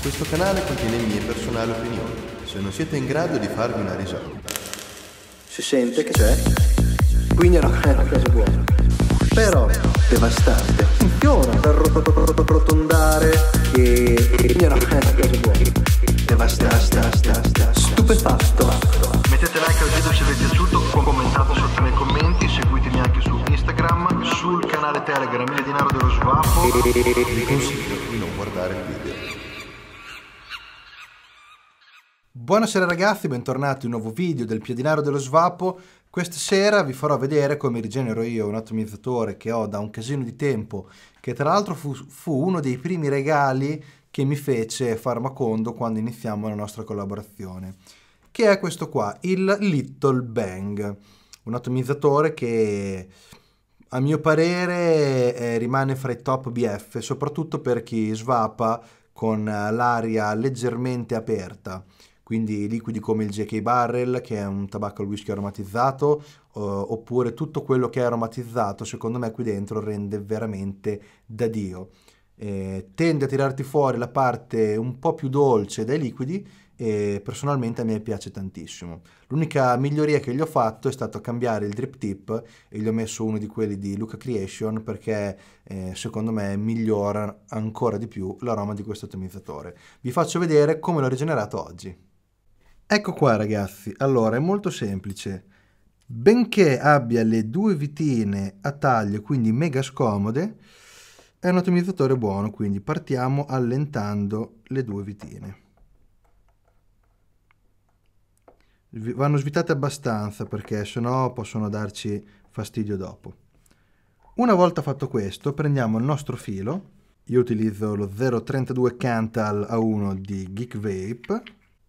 Questo canale contiene le mie personali opinioni. Se non siete in grado di farvi una risata. Si sente che c'è? Quindi è una, una cosa buona. Però, devastante, funziona per rotondare e quindi è una, è una cosa buona. Devastante, stupefatto. Mettete like al video se vi è piaciuto, commentate sotto nei commenti, seguitemi anche su Instagram, sul canale Telegram, il denaro dello svapo. Vi consiglio di non guardare il video. Buonasera ragazzi, bentornati in un nuovo video del Piadinaro dello Svapo. Questa sera vi farò vedere come rigenero io un atomizzatore che ho da un casino di tempo, che tra l'altro fu, fu, uno dei primi regali che mi fece Farmacondo quando iniziamo la nostra collaborazione, che è questo qua, il Little Bang, un atomizzatore che a mio parere eh, rimane fra i top BF, soprattutto per chi svapa con eh, l'aria leggermente aperta quindi liquidi come il JK Barrel, che è un tabacco al whisky aromatizzato, uh, oppure tutto quello che è aromatizzato, secondo me qui dentro rende veramente da Dio. Eh, tende a tirarti fuori la parte un po' più dolce dai liquidi e personalmente a me piace tantissimo. L'unica miglioria che gli ho fatto è stato cambiare il drip tip e gli ho messo uno di quelli di Luca Creation perché eh, secondo me migliora ancora di più l'aroma di questo ottimizzatore. Vi faccio vedere come l'ho rigenerato oggi. Ecco qua ragazzi, allora è molto semplice. Benché abbia le due vitine a taglio, quindi mega scomode, è un ottimizzatore buono, quindi partiamo allentando le due vitine. Vanno svitate abbastanza perché sennò possono darci fastidio dopo. Una volta fatto questo, prendiamo il nostro filo, io utilizzo lo 032 Cantal A1 di Geek Vape,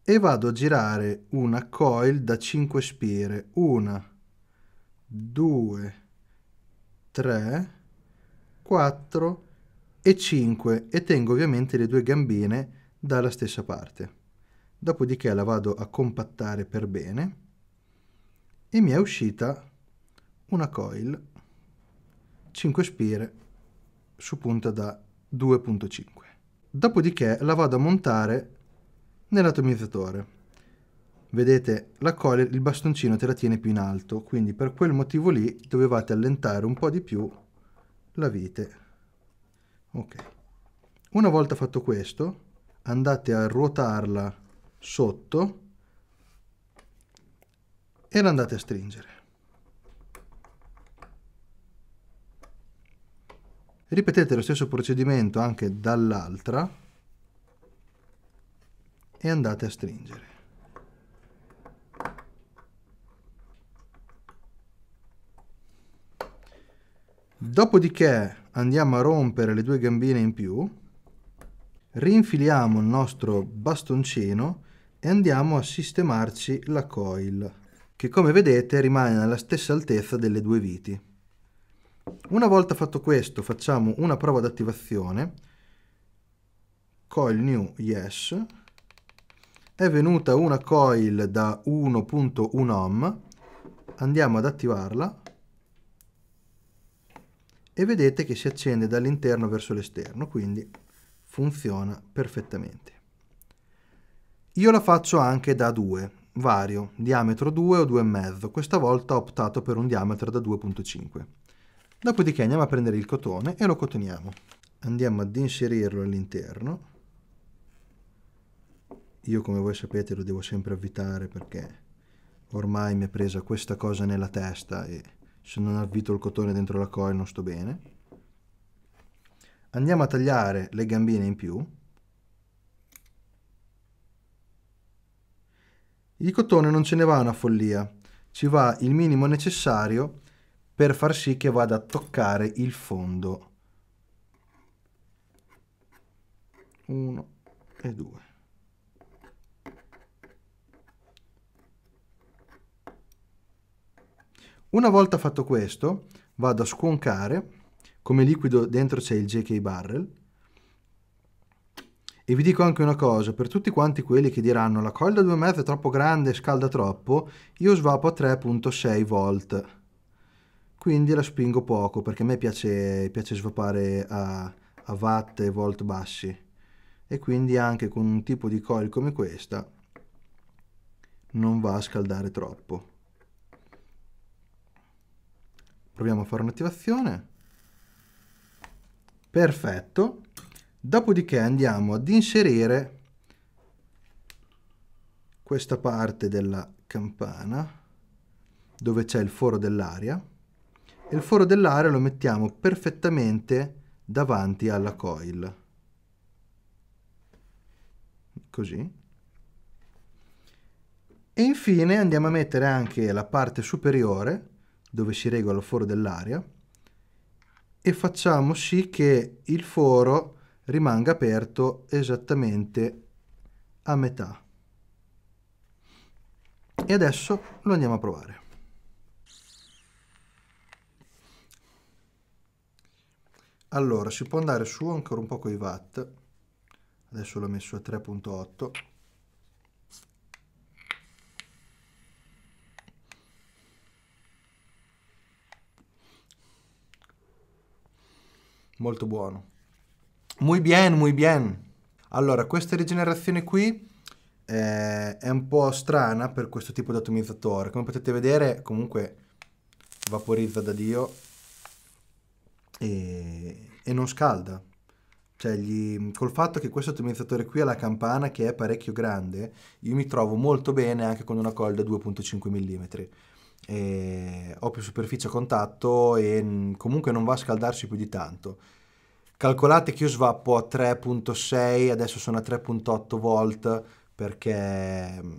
e vado a girare una coil da 5 spire 1 2 3 4 e 5 e tengo ovviamente le due gambine dalla stessa parte dopodiché la vado a compattare per bene e mi è uscita una coil 5 spire su punta da 2.5 dopodiché la vado a montare nell'atomizzatore. Vedete, la coil il bastoncino te la tiene più in alto, quindi per quel motivo lì dovevate allentare un po' di più la vite. Ok. Una volta fatto questo, andate a ruotarla sotto e la andate a stringere. Ripetete lo stesso procedimento anche dall'altra e andate a stringere. Dopodiché andiamo a rompere le due gambine in più, rinfiliamo il nostro bastoncino e andiamo a sistemarci la coil, che come vedete rimane alla stessa altezza delle due viti. Una volta fatto questo facciamo una prova d'attivazione, coil new yes, è venuta una coil da 1.1 ohm andiamo ad attivarla e vedete che si accende dall'interno verso l'esterno quindi funziona perfettamente io la faccio anche da 2 vario diametro 2 o 2,5 questa volta ho optato per un diametro da 2.5 dopodiché andiamo a prendere il cotone e lo cotoniamo andiamo ad inserirlo all'interno io come voi sapete lo devo sempre avvitare perché ormai mi è presa questa cosa nella testa e se non avvito il cotone dentro la coil non sto bene. Andiamo a tagliare le gambine in più. Il cotone non ce ne va una follia, ci va il minimo necessario per far sì che vada a toccare il fondo. 1 e 2. Una volta fatto questo, vado a sconcare, come liquido dentro c'è il JK Barrel, e vi dico anche una cosa, per tutti quanti quelli che diranno la coil da 2,5 è troppo grande e scalda troppo, io svapo a 3.6 volt, quindi la spingo poco perché a me piace, piace svapare a, a watt e volt bassi e quindi anche con un tipo di coil come questa non va a scaldare troppo. Proviamo a fare un'attivazione. Perfetto. Dopodiché andiamo ad inserire questa parte della campana dove c'è il foro dell'aria e il foro dell'aria lo mettiamo perfettamente davanti alla coil. Così. E infine andiamo a mettere anche la parte superiore dove si regola il foro dell'aria e facciamo sì che il foro rimanga aperto esattamente a metà. E adesso lo andiamo a provare. Allora, si può andare su ancora un po' con i watt. Adesso l'ho messo a 3.8. molto buono. Muy bien, muy bien. Allora, questa rigenerazione qui eh, è un po' strana per questo tipo di atomizzatore. Come potete vedere, comunque vaporizza da Dio e, e non scalda. Cioè, gli, col fatto che questo atomizzatore qui ha la campana che è parecchio grande, io mi trovo molto bene anche con una colda 2.5 mm eh, ho più superficie a contatto e comunque non va a scaldarsi più di tanto. Calcolate che io svappo a 3.6, adesso sono a 3.8 volt perché mm,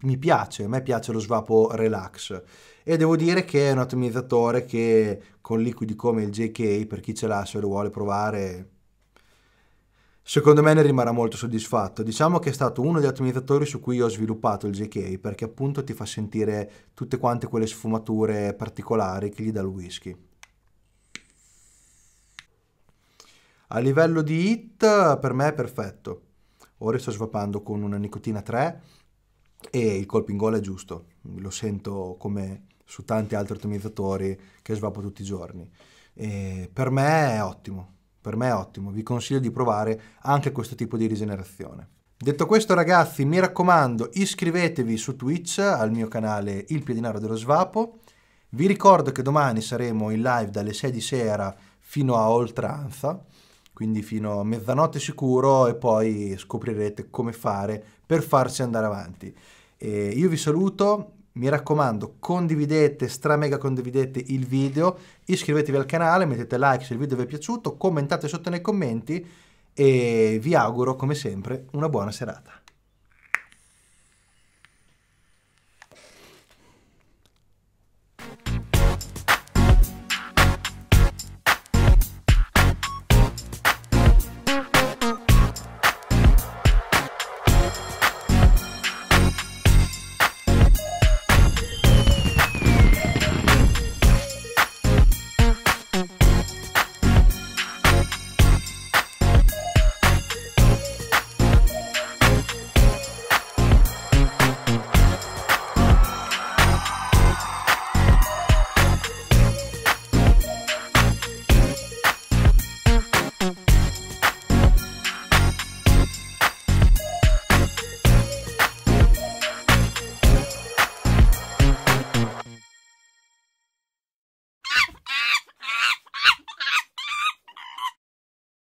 mi, piace, a me piace lo svapo relax e devo dire che è un ottimizzatore che con liquidi come il JK, per chi ce l'ha se lo vuole provare, Secondo me ne rimarrà molto soddisfatto. Diciamo che è stato uno degli ottimizzatori su cui ho sviluppato il JK perché appunto ti fa sentire tutte quante quelle sfumature particolari che gli dà il whisky. A livello di hit per me è perfetto. Ora sto svapando con una nicotina 3 e il colpo in gola è giusto. Lo sento come su tanti altri ottimizzatori che svapo tutti i giorni. E per me è ottimo. Per me è ottimo, vi consiglio di provare anche questo tipo di rigenerazione. Detto questo ragazzi, mi raccomando, iscrivetevi su Twitch al mio canale Il Piedinaro dello Svapo. Vi ricordo che domani saremo in live dalle 6 di sera fino a oltranza, quindi fino a mezzanotte sicuro e poi scoprirete come fare per farci andare avanti. E io vi saluto, mi raccomando condividete, stramega condividete il video, iscrivetevi al canale, mettete like se il video vi è piaciuto, commentate sotto nei commenti e vi auguro come sempre una buona serata.